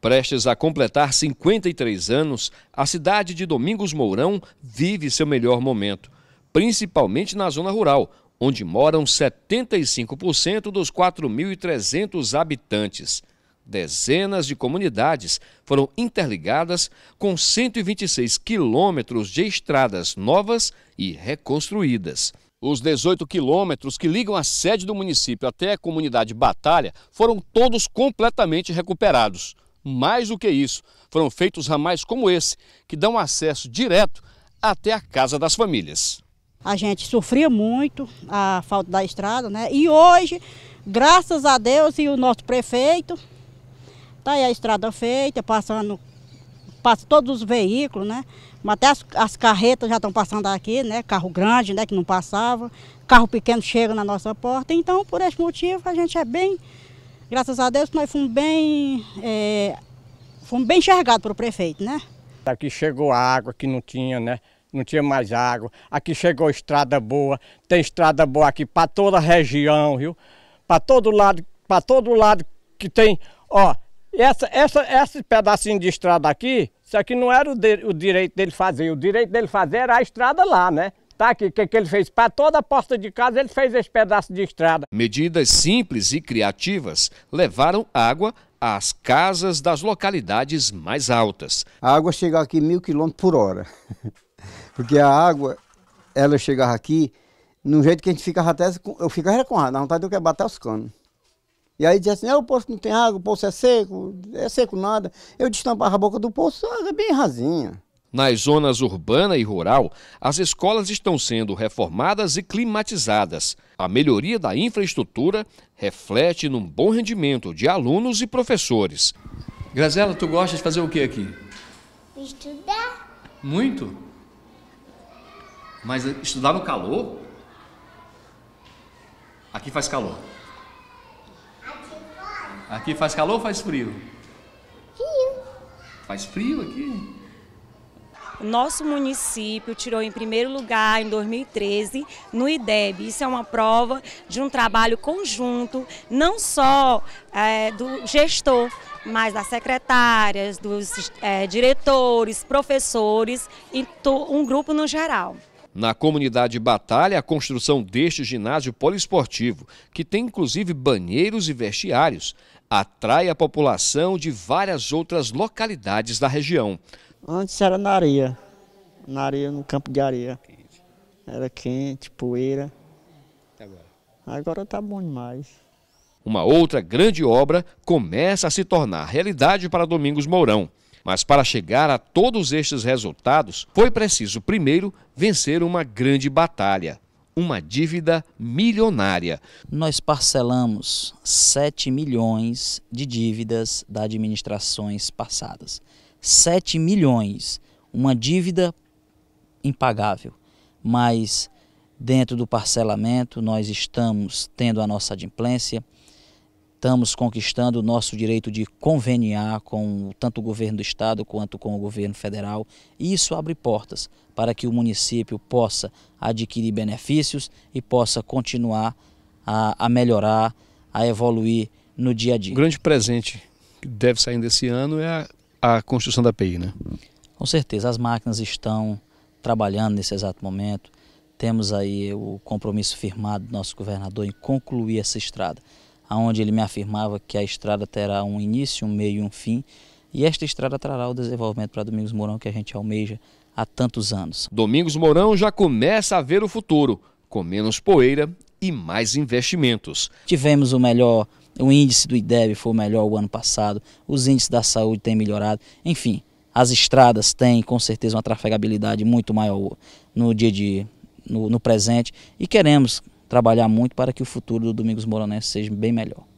Prestes a completar 53 anos, a cidade de Domingos Mourão vive seu melhor momento, principalmente na zona rural, onde moram 75% dos 4.300 habitantes. Dezenas de comunidades foram interligadas com 126 quilômetros de estradas novas e reconstruídas. Os 18 quilômetros que ligam a sede do município até a comunidade Batalha foram todos completamente recuperados. Mais do que isso, foram feitos ramais como esse, que dão acesso direto até a casa das famílias. A gente sofria muito a falta da estrada, né? E hoje, graças a Deus e o nosso prefeito, tá aí a estrada feita, passando passa todos os veículos, né? até as, as carretas já estão passando aqui, né? Carro grande, né, que não passava, carro pequeno chega na nossa porta. Então, por esse motivo, a gente é bem Graças a Deus nós fomos bem, é, fomos bem enxergados pelo prefeito, né? Aqui chegou água que não tinha, né? Não tinha mais água. Aqui chegou estrada boa, tem estrada boa aqui para toda a região, viu? Para todo lado, para todo lado que tem, ó, essa, essa, esse pedacinho de estrada aqui, isso aqui não era o, de, o direito dele fazer. O direito dele fazer era a estrada lá, né? o que, que ele fez para toda a porta de casa, ele fez esse pedaço de estrada. Medidas simples e criativas levaram água às casas das localidades mais altas. A água chegava aqui mil quilômetros por hora, porque a água ela chegava aqui no jeito que a gente ficava até, eu ficava com raiva, na vontade de eu bater os canos. E aí dizia assim, é o poço não tem água, o poço é seco, é seco nada. Eu destampava a boca do poço, a ah, água é bem rasinha. Nas zonas urbana e rural, as escolas estão sendo reformadas e climatizadas. A melhoria da infraestrutura reflete num bom rendimento de alunos e professores. Grazela, tu gosta de fazer o que aqui? Estudar. Muito? Mas estudar no calor? Aqui faz calor. Aqui faz calor ou faz frio? Frio. Faz frio aqui? nosso município tirou em primeiro lugar em 2013 no IDEB. Isso é uma prova de um trabalho conjunto, não só é, do gestor, mas das secretárias, dos é, diretores, professores e um grupo no geral. Na comunidade Batalha, a construção deste ginásio poliesportivo, que tem inclusive banheiros e vestiários, atrai a população de várias outras localidades da região. Antes era na areia. Na areia, no campo de areia. Quente. Era quente, poeira. Agora. Agora tá bom demais. Uma outra grande obra começa a se tornar realidade para Domingos Mourão. Mas para chegar a todos estes resultados, foi preciso primeiro vencer uma grande batalha, uma dívida milionária. Nós parcelamos 7 milhões de dívidas das administrações passadas. 7 milhões, uma dívida impagável, mas dentro do parcelamento nós estamos tendo a nossa adimplência, estamos conquistando o nosso direito de conveniar com tanto o governo do estado quanto com o governo federal, e isso abre portas para que o município possa adquirir benefícios e possa continuar a, a melhorar, a evoluir no dia a dia. O grande presente que deve sair desse ano é a a construção da API, né? Com certeza, as máquinas estão trabalhando nesse exato momento. Temos aí o compromisso firmado do nosso governador em concluir essa estrada, aonde ele me afirmava que a estrada terá um início, um meio e um fim, e esta estrada trará o desenvolvimento para Domingos Mourão que a gente almeja há tantos anos. Domingos Mourão já começa a ver o futuro, com menos poeira e mais investimentos. Tivemos o melhor o índice do IDEB foi melhor o ano passado, os índices da saúde têm melhorado, enfim, as estradas têm com certeza uma trafegabilidade muito maior no dia de no, no presente e queremos trabalhar muito para que o futuro do Domingos Moronense seja bem melhor.